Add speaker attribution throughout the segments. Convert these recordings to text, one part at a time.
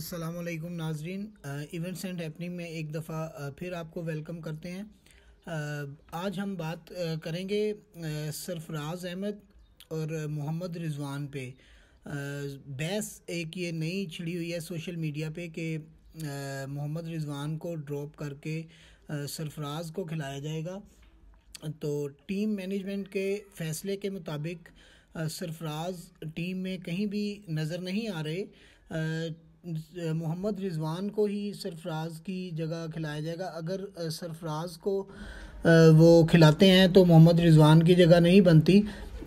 Speaker 1: असलकुम नाजरीन events and happening में एक दफ़ा फिर आपको वेलकम करते हैं आज हम बात करेंगे सरफराज अहमद और मोहम्मद रिजवान पे बहस एक ये नई छिड़ी हुई है सोशल मीडिया पे कि मोहम्मद रिजवान को ड्रॉप करके सरफराज को खिलाया जाएगा तो टीम मैनेजमेंट के फ़ैसले के मुताबिक सरफराज टीम में कहीं भी नज़र नहीं आ रहे मोहम्मद रिजवान को ही सरफराज की जगह खिलाया जाएगा अगर सरफराज को वो खिलाते हैं तो मोहम्मद रिजवान की जगह नहीं बनती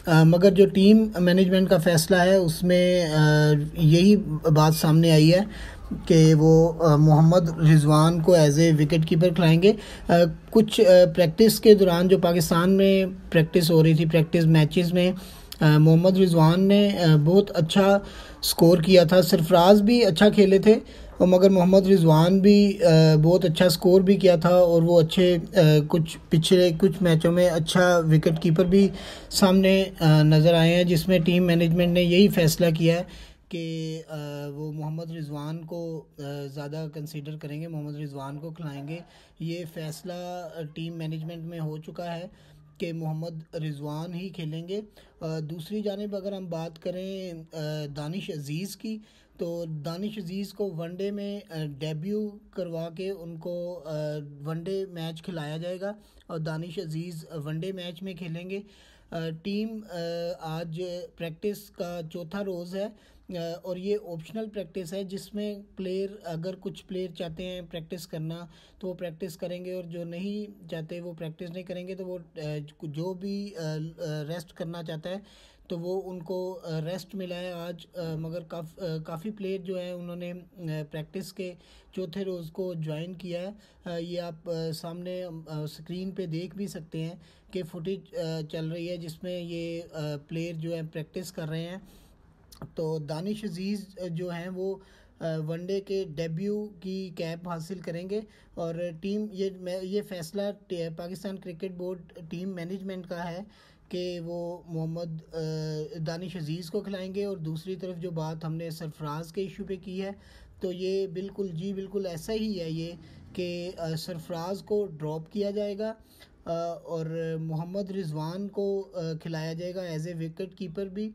Speaker 1: मगर जो टीम मैनेजमेंट का फ़ैसला है उसमें यही बात सामने आई है कि वो मोहम्मद रिजवान को एज ए विकेट कीपर खिलाएंगे कुछ प्रैक्टिस के दौरान जो पाकिस्तान में प्रैक्टिस हो रही थी प्रैक्टिस मैचेस में मोहम्मद रिजवान ने बहुत अच्छा स्कोर किया था सरफराज भी अच्छा खेले थे और मगर मोहम्मद रिजवान भी बहुत अच्छा स्कोर भी किया था और वो अच्छे कुछ पिछले कुछ मैचों में अच्छा विकेट कीपर भी सामने नज़र आए हैं जिसमें टीम मैनेजमेंट ने यही फैसला किया है कि वो मोहम्मद रिजवान को ज़्यादा कंसीडर करेंगे मोहम्मद रिजवान को खिलाएंगे ये फैसला टीम मैनेजमेंट में हो चुका है के मोहम्मद रिजवान ही खेलेंगे दूसरी जानब अगर हम बात करें दानिश अज़ीज़ की तो दानिश अज़ीज़ को वनडे में डेब्यू करवा के उनको वनडे मैच खिलाया जाएगा और दानिश अज़ीज़ वनडे मैच में खेलेंगे टीम आज प्रैक्टिस का चौथा रोज़ है और ये ऑप्शनल प्रैक्टिस है जिसमें प्लेयर अगर कुछ प्लेयर चाहते हैं प्रैक्टिस करना तो वो प्रैक्टिस करेंगे और जो नहीं चाहते वो प्रैक्टिस नहीं करेंगे तो वो जो भी रेस्ट करना चाहता है तो वो उनको रेस्ट मिला है आज मगर काफ़ काफ़ी प्लेयर जो है उन्होंने प्रैक्टिस के चौथे रोज़ को ज्वाइन किया है ये आप सामने स्क्रीन पे देख भी सकते हैं कि फुटेज चल रही है जिसमें ये प्लेयर जो है प्रैक्टिस कर रहे हैं तो दानिश अजीज़ जो हैं वो वनडे के डेब्यू की कैप हासिल करेंगे और टीम ये ये फैसला Pakistan cricket board team management का है के वो मोहम्मद दानिश अजीज़ को खिलाएंगे और दूसरी तरफ जो बात हमने सरफराज के इशू पे की है तो ये बिल्कुल जी बिल्कुल ऐसा ही है ये कि सरफराज को ड्रॉप किया जाएगा और मोहम्मद रिजवान को खिलाया जाएगा एज ए विकेट कीपर भी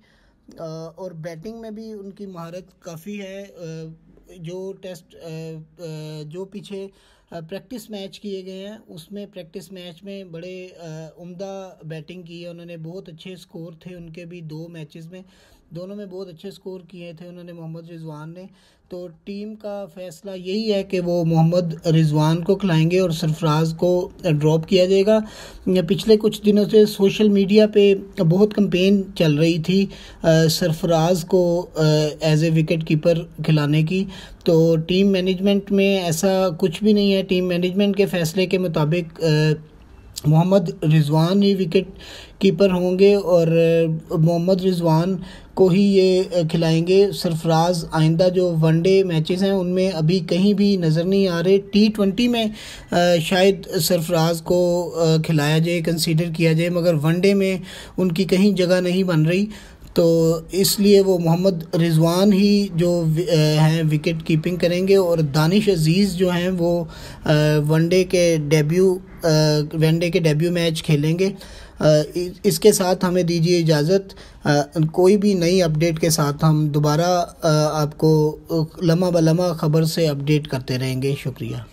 Speaker 1: और बैटिंग में भी उनकी महारत काफ़ी है जो टेस्ट जो पीछे प्रैक्टिस मैच किए गए हैं उसमें प्रैक्टिस मैच में बड़े उम्दा बैटिंग की है उन्होंने बहुत अच्छे स्कोर थे उनके भी दो मैचेस में दोनों में बहुत अच्छे स्कोर किए थे उन्होंने मोहम्मद रिजवान ने तो टीम का फैसला यही है कि वो मोहम्मद रिजवान को खिलाएंगे और सरफराज को ड्रॉप किया जाएगा पिछले कुछ दिनों से सोशल मीडिया पे बहुत कंपेन चल रही थी सरफराज को एज ए विकेट कीपर खिलाने की तो टीम मैनेजमेंट में ऐसा कुछ भी नहीं है टीम मैनेजमेंट के फ़ैसले के मुताबिक मोहम्मद रिजवान ही विकेट कीपर होंगे और मोहम्मद रिजवान को ही ये खिलाएंगे सरफराज आइंदा जो वनडे मैचेस हैं उनमें अभी कहीं भी नज़र नहीं आ रहे टी ट्वेंटी में शायद सरफराज को खिलाया जाए कंसीडर किया जाए मगर वनडे में उनकी कहीं जगह नहीं बन रही तो इसलिए वो मोहम्मद रिजवान ही जो हैं विकेट कीपिंग करेंगे और दानिश अजीज़ जो हैं वो वनडे के डेब्यू वनडे के डेब्यू मैच खेलेंगे इसके साथ हमें दीजिए इजाज़त कोई भी नई अपडेट के साथ हम दोबारा आपको लम्हा ब लम्हा ख़बर से अपडेट करते रहेंगे शुक्रिया